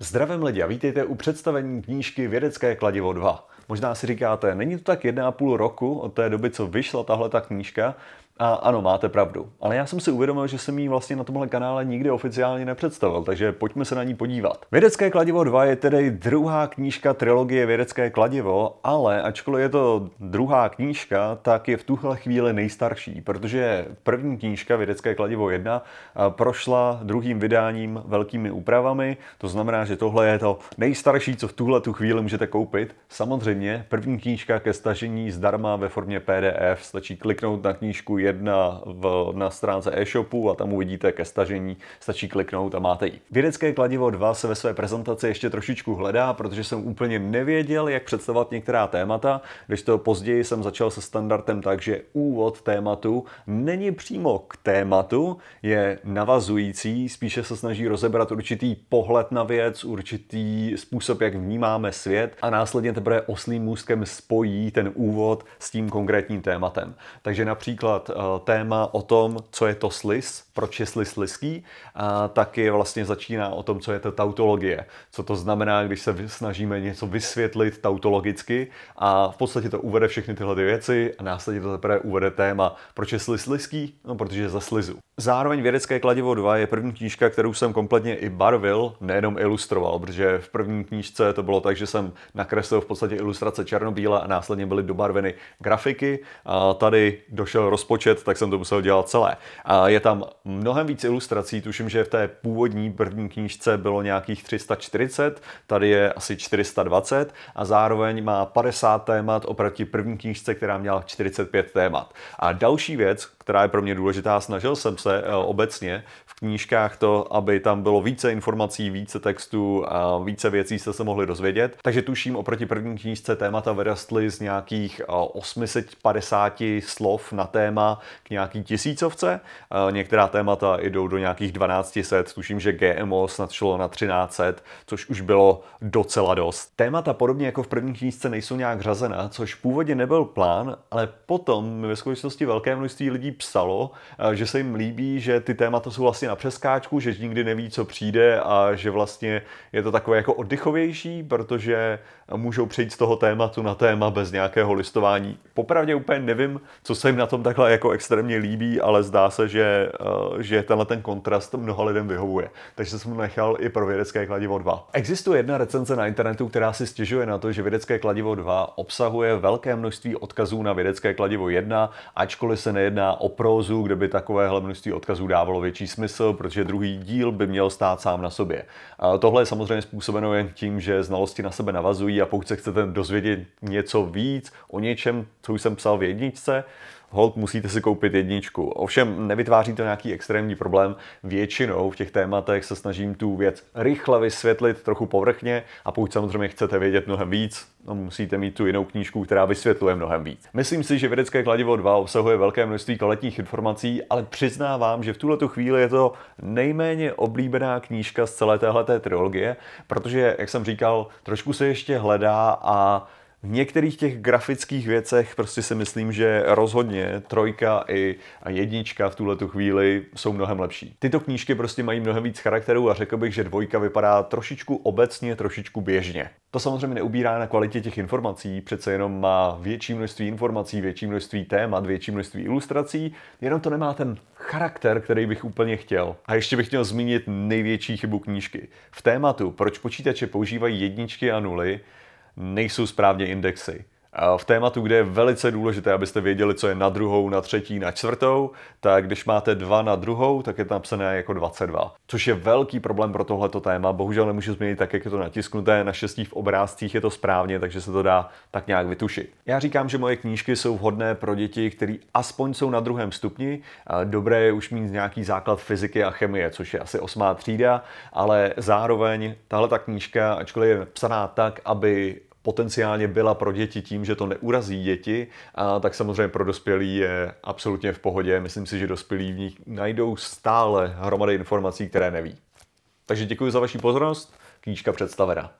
Zdravím lidi a vítejte u představení knížky Vědecké kladivo 2. Možná si říkáte, není to tak 1,5 roku od té doby, co vyšla tahle ta knížka, a ano, máte pravdu. Ale já jsem si uvědomil, že jsem ji vlastně na tomhle kanále nikdy oficiálně nepředstavil, takže pojďme se na ní podívat. Vědecké kladivo 2 je tedy druhá knížka trilogie Vědecké kladivo, ale ačkoliv je to druhá knížka, tak je v tuhle chvíli nejstarší, protože první knížka Vědecké kladivo 1 prošla druhým vydáním velkými úpravami, to znamená, že tohle je to nejstarší, co v tuhle tu chvíli můžete koupit. Samozřejmě první knížka ke stažení zdarma ve formě PDF, stačí kliknout na knížku jedna v, na stránce e-shopu a tam uvidíte ke stažení, stačí kliknout a máte ji. Vědecké kladivo 2 se ve své prezentaci ještě trošičku hledá, protože jsem úplně nevěděl, jak představovat některá témata, když to později jsem začal se standardem tak, že úvod tématu není přímo k tématu, je navazující, spíše se snaží rozebrat určitý pohled na věc, určitý způsob, jak vnímáme svět a následně teprve oslým můstkem spojí ten úvod s tím konkrétním tématem. Takže například Eh, téma o tom, co je to slis, proč je slis liský, a taky vlastně začíná o tom, co je to tautologie. Co to znamená, když se snažíme něco vysvětlit tautologicky a v podstatě to uvede všechny tyhle ty věci a následně to teprve uvede téma, proč je slis liský, no protože je za slizu. Zároveň Vědecké kladivo 2 je první knížka, kterou jsem kompletně i barvil, nejenom ilustroval, protože v první knížce to bylo tak, že jsem nakreslil v podstatě ilustrace černobíle a následně byly dobarveny grafiky. A tady došel rozpočet, tak jsem to musel dělat celé. A je tam mnohem víc ilustrací, tuším, že v té původní první knížce bylo nějakých 340, tady je asi 420 a zároveň má 50 témat oproti první knížce, která měla 45 témat. A další věc, která je pro mě důležitá. Snažil jsem se eh, obecně knížkách to, aby tam bylo více informací, více textů a více věcí jste se mohli dozvědět. Takže tuším, oproti první knížce témata vyrostly z nějakých 850 eh, slov na téma k nějaký tisícovce. Eh, některá témata jdou do nějakých 1200, tuším, že GMO snad šlo na 1300, což už bylo docela dost. Témata podobně jako v první knížce nejsou nějak řazena, což původně nebyl plán, ale potom ve skutečnosti velké množství lidí psalo, eh, že se jim líbí, že ty témata jsou vlastně vlastně na přeskáčku, že nikdy neví, co přijde a že vlastně je to takové jako oddychovější, protože můžou přejít z toho tématu na téma bez nějakého listování. Popravdě úplně nevím, co se jim na tom takhle jako extrémně líbí, ale zdá se, že, eh, že tenhle ten kontrast mnoha lidem vyhovuje. Takže jsem mu nechal i pro vědecké kladivo 2. Existuje jedna recenze na internetu, která si stěžuje na to, že vědecké kladivo 2 obsahuje velké množství odkazů na vědecké kladivo 1, ačkoliv se nejedná o prózu, kde by takovéhle množství odkazů dávalo větší smysl smysl, protože druhý díl by měl stát sám na sobě. A tohle je samozřejmě způsobeno jen tím, že znalosti na sebe navazují a pokud se chcete dozvědět něco víc o něčem, co už jsem psal v jedničce, hold musíte si koupit jedničku. Ovšem nevytváří to nějaký extrémní problém. Většinou v těch tématech se snažím tu věc rychle vysvětlit trochu povrchně a pokud samozřejmě chcete vědět mnohem víc, no musíte mít tu jinou knížku, která vysvětluje mnohem víc. Myslím si, že vědecké kladivo 2 obsahuje velké množství kvalitních informací, ale přiznávám, že v tuhle chvíli je to nejméně oblíbená knížka z celé téhleté trilogie, protože, jak jsem říkal, trošku se ještě hledá a v některých těch grafických věcech prostě si myslím, že rozhodně trojka i a jednička v tuhle tu chvíli jsou mnohem lepší. Tyto knížky prostě mají mnohem víc charakterů a řekl bych, že dvojka vypadá trošičku obecně, trošičku běžně. To samozřejmě neubírá na kvalitě těch informací, přece jenom má větší množství informací, větší množství témat, větší množství ilustrací, jenom to nemá ten charakter, který bych úplně chtěl. A ještě bych chtěl zmínit největší chybu knížky. V tématu, proč počítače používají jedničky a nuly, nejsou správně indexy. V tématu, kde je velice důležité, abyste věděli, co je na druhou, na třetí, na čtvrtou, tak když máte dva na druhou, tak je to napsané jako 22. Což je velký problém pro tohleto téma. Bohužel nemůžu změnit tak, jak je to natisknuté. Naštěstí v obrázcích je to správně, takže se to dá tak nějak vytušit. Já říkám, že moje knížky jsou vhodné pro děti, které aspoň jsou na druhém stupni. Dobré je už mít nějaký základ fyziky a chemie, což je asi osmá třída, ale zároveň tahle ta knížka, ačkoliv je psaná tak, aby potenciálně byla pro děti tím, že to neurazí děti, a tak samozřejmě pro dospělí je absolutně v pohodě. Myslím si, že dospělí v nich najdou stále hromady informací, které neví. Takže děkuji za vaši pozornost. Knížka představena.